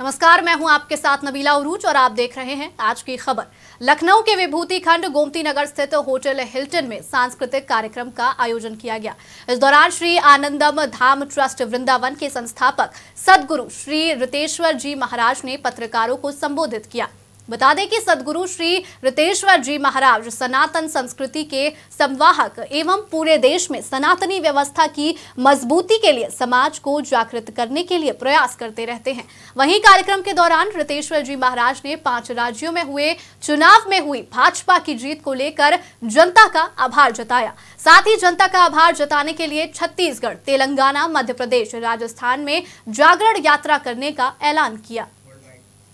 नमस्कार मैं हूं आपके साथ नबीला उरूज और आप देख रहे हैं आज की खबर लखनऊ के विभूति खंड गोमती नगर स्थित होटल हिल्टन में सांस्कृतिक कार्यक्रम का आयोजन किया गया इस दौरान श्री आनंदम धाम ट्रस्ट वृंदावन के संस्थापक सदगुरु श्री रितेश्वर जी महाराज ने पत्रकारों को संबोधित किया बता दें कि सदगुरु श्री रितेश्वर जी महाराज सनातन संस्कृति के संवाहक एवं पूरे देश में सनातनी व्यवस्था की मजबूती के लिए समाज को जागृत करने के लिए प्रयास करते रहते हैं वहीं कार्यक्रम के दौरान रितेश्वर जी महाराज ने पांच राज्यों में हुए चुनाव में हुई भाजपा की जीत को लेकर जनता का आभार जताया साथ ही जनता का आभार जताने के लिए छत्तीसगढ़ तेलंगाना मध्य प्रदेश राजस्थान में जागरण यात्रा करने का ऐलान किया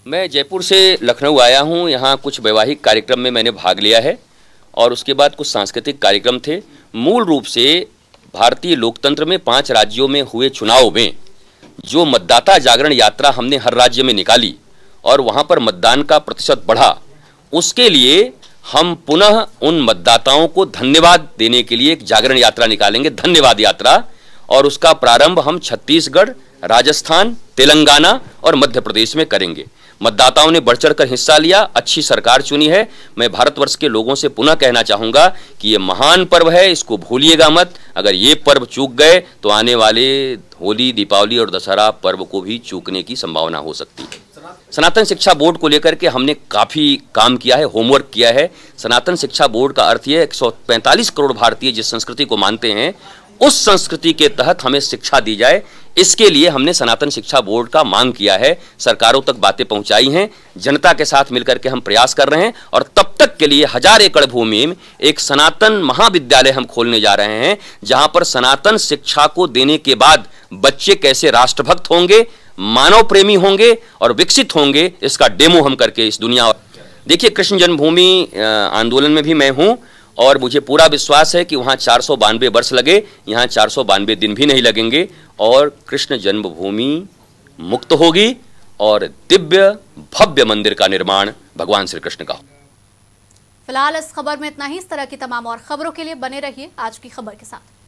मैं जयपुर से लखनऊ आया हूँ यहाँ कुछ वैवाहिक कार्यक्रम में मैंने भाग लिया है और उसके बाद कुछ सांस्कृतिक कार्यक्रम थे मूल रूप से भारतीय लोकतंत्र में पांच राज्यों में हुए चुनाव में जो मतदाता जागरण यात्रा हमने हर राज्य में निकाली और वहाँ पर मतदान का प्रतिशत बढ़ा उसके लिए हम पुनः उन मतदाताओं को धन्यवाद देने के लिए एक जागरण यात्रा निकालेंगे धन्यवाद यात्रा और उसका प्रारंभ हम छत्तीसगढ़ राजस्थान तेलंगाना और मध्य प्रदेश में करेंगे मतदाताओं ने बढ़ चढ़ कर हिस्सा लिया अच्छी सरकार चुनी है मैं भारतवर्ष के लोगों से पुनः कहना चाहूंगा कि ये महान पर्व है इसको भूलिएगा मत अगर ये पर्व चूक गए तो आने वाले होली दीपावली और दशहरा पर्व को भी चूकने की संभावना हो सकती है सनातन शिक्षा बोर्ड को लेकर के हमने काफ़ी काम किया है होमवर्क किया है सनातन शिक्षा बोर्ड का अर्थ यह एक करोड़ भारतीय जिस संस्कृति को मानते हैं उस संस्कृति के तहत हमें शिक्षा दी जाए इसके लिए हमने सनातन शिक्षा बोर्ड का मांग किया है सरकारों तक बातें पहुंचाई हैं जनता के साथ मिलकर के हम प्रयास कर रहे हैं और तब तक के लिए हजार एकड़ भूमि में एक सनातन महाविद्यालय हम खोलने जा रहे हैं जहां पर सनातन शिक्षा को देने के बाद बच्चे कैसे राष्ट्रभक्त होंगे मानव प्रेमी होंगे और विकसित होंगे इसका डेमो हम करके इस दुनिया देखिए कृष्ण जन्मभूमि आंदोलन में भी मैं हूं और मुझे पूरा विश्वास है कि वहाँ चार सौ बानवे वर्ष लगे यहाँ चार सौ बानवे दिन भी नहीं लगेंगे और कृष्ण जन्मभूमि मुक्त होगी और दिव्य भव्य मंदिर का निर्माण भगवान श्री कृष्ण का फिलहाल इस खबर में इतना ही इस तरह की तमाम और खबरों के लिए बने रहिए आज की खबर के साथ